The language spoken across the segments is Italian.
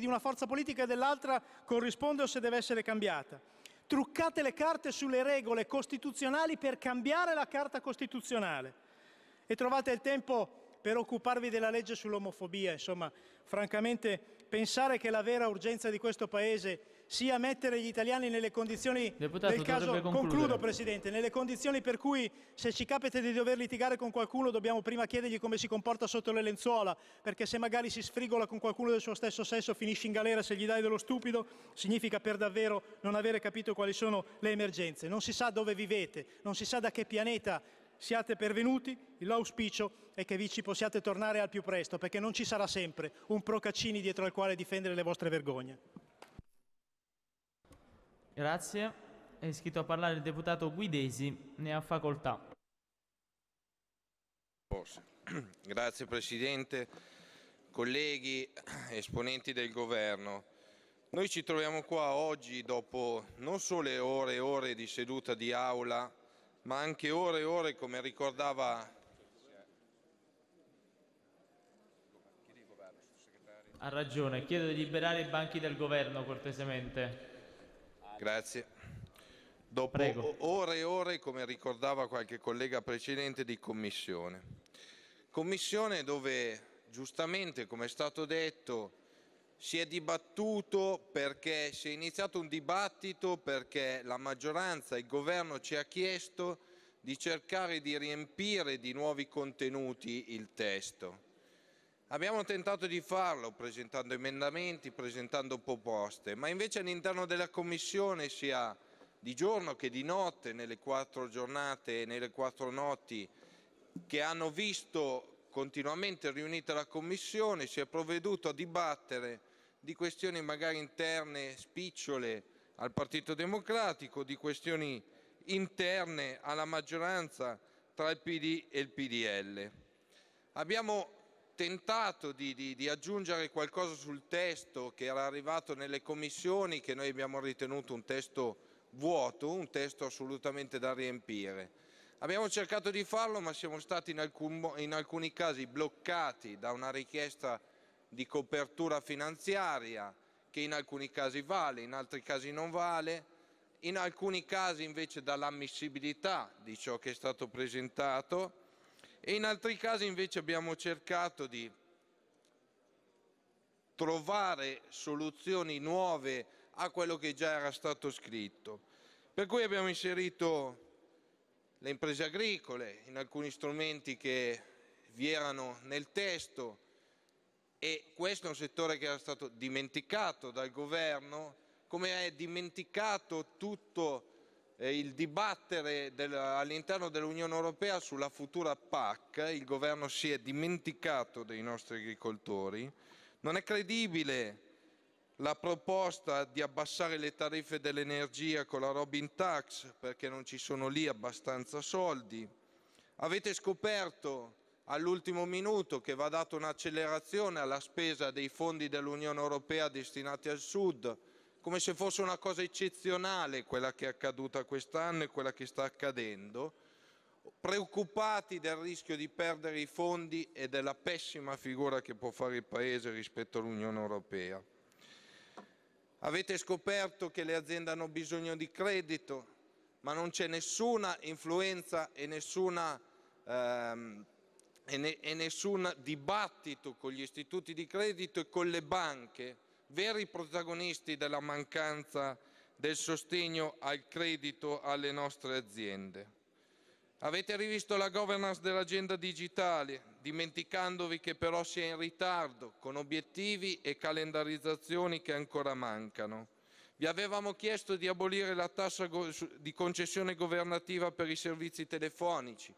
di una forza politica e dell'altra corrisponde o se deve essere cambiata. Truccate le carte sulle regole costituzionali per cambiare la carta costituzionale e trovate il tempo per occuparvi della legge sull'omofobia. Insomma, francamente, pensare che la vera urgenza di questo Paese sia mettere gli italiani nelle condizioni Deputato, del caso concludo Presidente, nelle condizioni per cui se ci capita di dover litigare con qualcuno dobbiamo prima chiedergli come si comporta sotto le lenzuola, perché se magari si sfrigola con qualcuno del suo stesso sesso finisce in galera se gli dai dello stupido, significa per davvero non avere capito quali sono le emergenze. Non si sa dove vivete, non si sa da che pianeta siate pervenuti, l'auspicio è che vi ci possiate tornare al più presto, perché non ci sarà sempre un procaccini dietro al quale difendere le vostre vergogne. Grazie. È iscritto a parlare il deputato Guidesi. Ne ha facoltà. Grazie Presidente, colleghi, esponenti del Governo. Noi ci troviamo qua oggi dopo non solo ore e ore di seduta di aula, ma anche ore e ore, come ricordava... Ha ragione, chiedo di liberare i banchi del Governo cortesemente. Grazie. Dopo Prego. ore e ore, come ricordava qualche collega precedente, di commissione. Commissione dove giustamente, come è stato detto, si è dibattuto perché si è iniziato un dibattito perché la maggioranza, il governo ci ha chiesto di cercare di riempire di nuovi contenuti il testo. Abbiamo tentato di farlo presentando emendamenti, presentando proposte, ma invece all'interno della Commissione sia di giorno che di notte, nelle quattro giornate e nelle quattro notti che hanno visto continuamente riunita la Commissione, si è provveduto a dibattere di questioni magari interne, spicciole al Partito Democratico, di questioni interne alla maggioranza tra il PD e il PDL. Abbiamo tentato di, di, di, aggiungere qualcosa sul testo che era arrivato nelle commissioni, che noi abbiamo ritenuto un testo vuoto, un testo assolutamente da riempire. Abbiamo cercato di farlo, ma siamo stati in, alcun, in alcuni casi bloccati da una richiesta di copertura finanziaria, che in alcuni casi vale, in altri casi non vale, in alcuni casi invece dall'ammissibilità di ciò che è stato presentato, e in altri casi invece abbiamo cercato di trovare soluzioni nuove a quello che già era stato scritto. Per cui abbiamo inserito le imprese agricole in alcuni strumenti che vi erano nel testo e questo è un settore che era stato dimenticato dal governo, come è dimenticato tutto il eh, il dibattere del, all'interno dell'Unione Europea sulla futura PAC, il governo si è dimenticato dei nostri agricoltori, non è credibile la proposta di abbassare le tariffe dell'energia con la Robin Tax perché non ci sono lì abbastanza soldi. Avete scoperto all'ultimo minuto che va data un'accelerazione alla spesa dei fondi dell'Unione Europea destinati al Sud, come se fosse una cosa eccezionale quella che è accaduta quest'anno e quella che sta accadendo, preoccupati del rischio di perdere i fondi e della pessima figura che può fare il Paese rispetto all'Unione Europea. Avete scoperto che le aziende hanno bisogno di credito, ma non c'è nessuna influenza e, nessuna, ehm, e, ne, e nessun dibattito con gli istituti di credito e con le banche veri protagonisti della mancanza del sostegno al credito alle nostre aziende. Avete rivisto la governance dell'agenda digitale, dimenticandovi che però si è in ritardo, con obiettivi e calendarizzazioni che ancora mancano. Vi avevamo chiesto di abolire la tassa di concessione governativa per i servizi telefonici,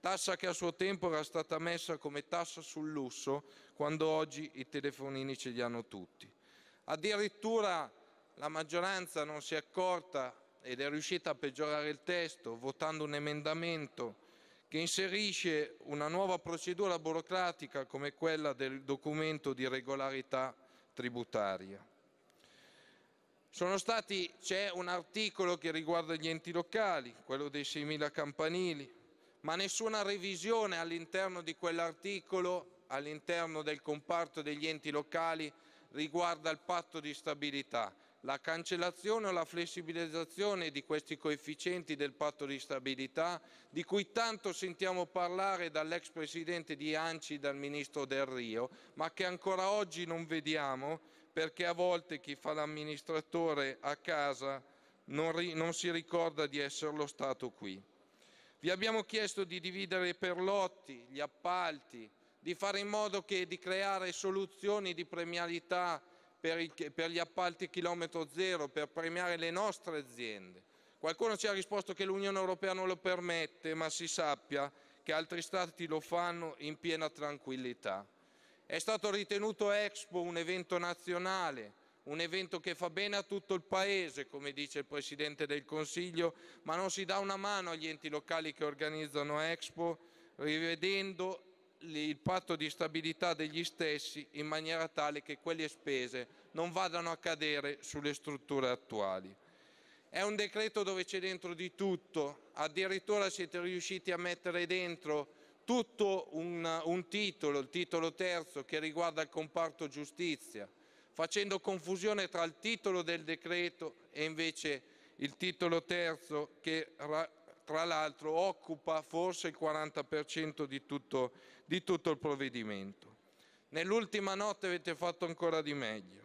tassa che a suo tempo era stata messa come tassa sul lusso, quando oggi i telefonini ce li hanno tutti. Addirittura la maggioranza non si è accorta ed è riuscita a peggiorare il testo votando un emendamento che inserisce una nuova procedura burocratica come quella del documento di regolarità tributaria. c'è un articolo che riguarda gli enti locali, quello dei 6.000 campanili, ma nessuna revisione all'interno di quell'articolo, all'interno del comparto degli enti locali, riguarda il patto di stabilità. La cancellazione o la flessibilizzazione di questi coefficienti del patto di stabilità, di cui tanto sentiamo parlare dall'ex presidente di Anci, dal ministro Del Rio, ma che ancora oggi non vediamo perché a volte chi fa l'amministratore a casa non, non si ricorda di esserlo stato qui. Vi abbiamo chiesto di dividere per lotti gli appalti, di fare in modo che, di creare soluzioni di premialità per, il, per gli appalti chilometro zero, per premiare le nostre aziende. Qualcuno ci ha risposto che l'Unione Europea non lo permette, ma si sappia che altri stati lo fanno in piena tranquillità. È stato ritenuto Expo un evento nazionale, un evento che fa bene a tutto il Paese, come dice il Presidente del Consiglio, ma non si dà una mano agli enti locali che organizzano Expo, rivedendo il patto di stabilità degli stessi in maniera tale che quelle spese non vadano a cadere sulle strutture attuali. È un decreto dove c'è dentro di tutto, addirittura siete riusciti a mettere dentro tutto un, un titolo, il titolo terzo, che riguarda il comparto giustizia, facendo confusione tra il titolo del decreto e invece il titolo terzo che tra l'altro occupa forse il 40% di tutto il di tutto il provvedimento. Nell'ultima notte avete fatto ancora di meglio.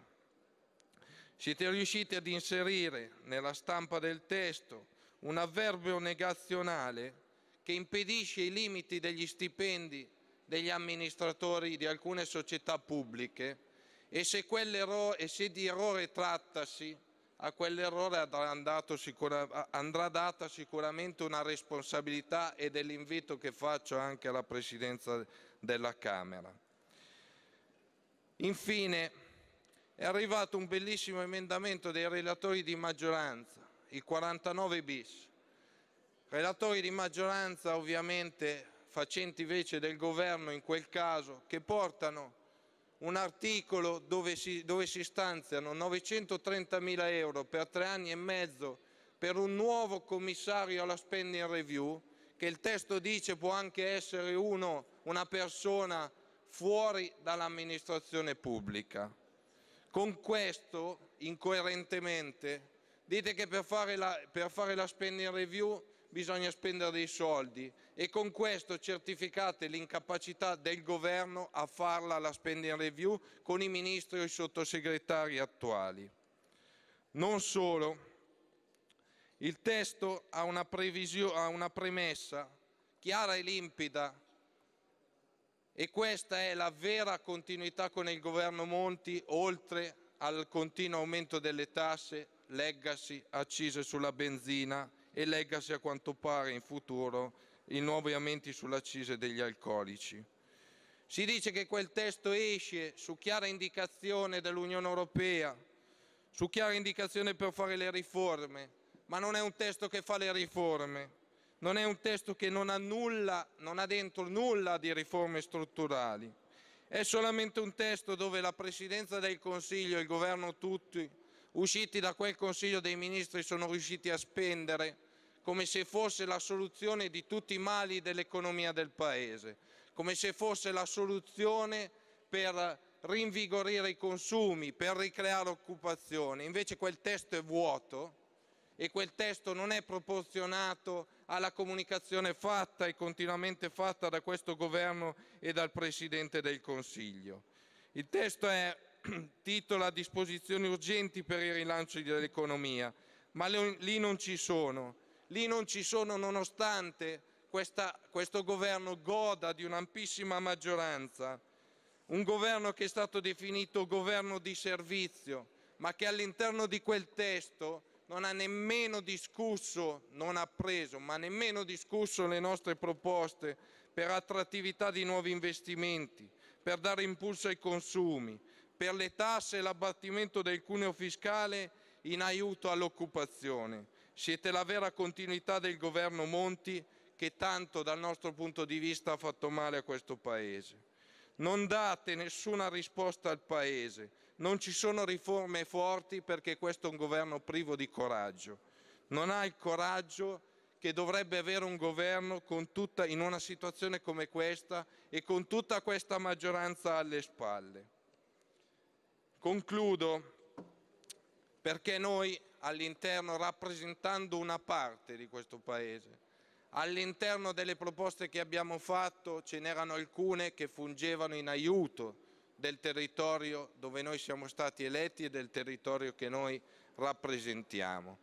Siete riusciti ad inserire nella stampa del testo un avverbio negazionale che impedisce i limiti degli stipendi degli amministratori di alcune società pubbliche e se, e se di errore trattasi a quell'errore sicura, andrà data sicuramente una responsabilità ed è l'invito che faccio anche alla Presidenza della Camera. Infine, è arrivato un bellissimo emendamento dei relatori di maggioranza, il 49 bis. Relatori di maggioranza ovviamente facenti invece del governo in quel caso, che portano un articolo dove si, dove si stanziano 930.000 euro per tre anni e mezzo per un nuovo commissario alla spending review, che il testo dice può anche essere uno, una persona fuori dall'amministrazione pubblica. Con questo, incoerentemente, dite che per fare la, per fare la spending review bisogna spendere dei soldi e con questo certificate l'incapacità del governo a farla la spending review con i ministri o i sottosegretari attuali. Non solo, il testo ha una, ha una premessa chiara e limpida e questa è la vera continuità con il governo Monti oltre al continuo aumento delle tasse, legacy, accise sulla benzina e leggasi a quanto pare in futuro i nuovi aumenti sull'accise degli alcolici. Si dice che quel testo esce su chiara indicazione dell'Unione Europea, su chiara indicazione per fare le riforme, ma non è un testo che fa le riforme, non è un testo che non ha, nulla, non ha dentro nulla di riforme strutturali. È solamente un testo dove la Presidenza del Consiglio e il Governo tutti usciti da quel Consiglio dei Ministri sono riusciti a spendere come se fosse la soluzione di tutti i mali dell'economia del Paese, come se fosse la soluzione per rinvigorire i consumi, per ricreare occupazione. Invece quel testo è vuoto e quel testo non è proporzionato alla comunicazione fatta e continuamente fatta da questo governo e dal Presidente del Consiglio. Il testo è titola disposizioni urgenti per il rilancio dell'economia, ma lì non ci sono. Lì non ci sono nonostante questa, questo governo goda di un'ampissima maggioranza, un governo che è stato definito governo di servizio, ma che all'interno di quel testo non ha nemmeno discusso, non ha preso, ma nemmeno discusso le nostre proposte per attrattività di nuovi investimenti, per dare impulso ai consumi, per le tasse e l'abbattimento del cuneo fiscale in aiuto all'occupazione. Siete la vera continuità del governo Monti che tanto dal nostro punto di vista ha fatto male a questo Paese. Non date nessuna risposta al Paese, non ci sono riforme forti perché questo è un governo privo di coraggio. Non ha il coraggio che dovrebbe avere un governo tutta, in una situazione come questa e con tutta questa maggioranza alle spalle. Concludo perché noi all'interno, rappresentando una parte di questo Paese, all'interno delle proposte che abbiamo fatto ce n'erano alcune che fungevano in aiuto del territorio dove noi siamo stati eletti e del territorio che noi rappresentiamo.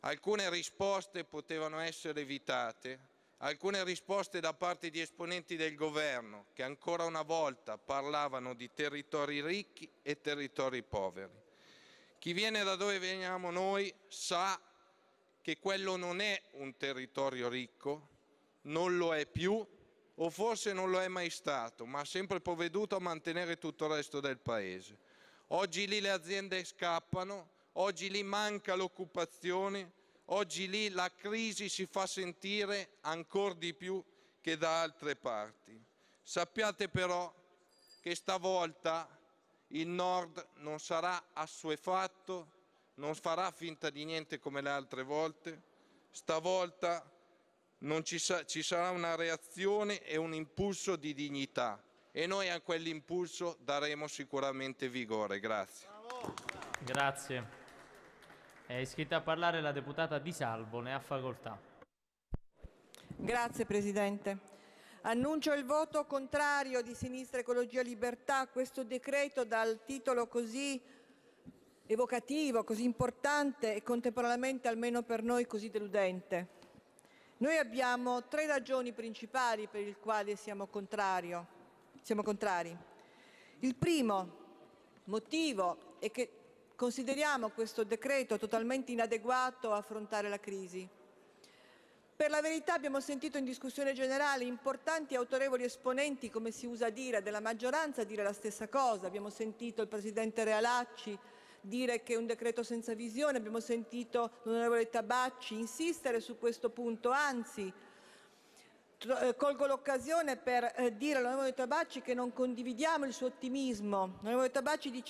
Alcune risposte potevano essere evitate, alcune risposte da parte di esponenti del governo che ancora una volta parlavano di territori ricchi e territori poveri. Chi viene da dove veniamo noi sa che quello non è un territorio ricco, non lo è più o forse non lo è mai stato, ma ha sempre provveduto a mantenere tutto il resto del paese. Oggi lì le aziende scappano, oggi lì manca l'occupazione, Oggi lì la crisi si fa sentire ancora di più che da altre parti. Sappiate però che stavolta il Nord non sarà assuefatto, non farà finta di niente come le altre volte. Stavolta ci, sa ci sarà una reazione e un impulso di dignità e noi a quell'impulso daremo sicuramente vigore. Grazie. Bravo. Grazie. È iscritta a parlare la deputata Di Salvo, ne ha facoltà. Grazie Presidente. Annuncio il voto contrario di Sinistra Ecologia Libertà a questo decreto dal titolo così evocativo, così importante e contemporaneamente, almeno per noi, così deludente. Noi abbiamo tre ragioni principali per le quali siamo, siamo contrari. Il primo motivo è che Consideriamo questo decreto totalmente inadeguato a affrontare la crisi. Per la verità abbiamo sentito in discussione generale importanti e autorevoli esponenti, come si usa dire, della maggioranza dire la stessa cosa. Abbiamo sentito il Presidente Realacci dire che è un decreto senza visione, abbiamo sentito l'onorevole Tabacci insistere su questo punto, anzi eh, colgo l'occasione per eh, dire all'onorevole Tabacci che non condividiamo il suo ottimismo. L'onorevole Tabacci dice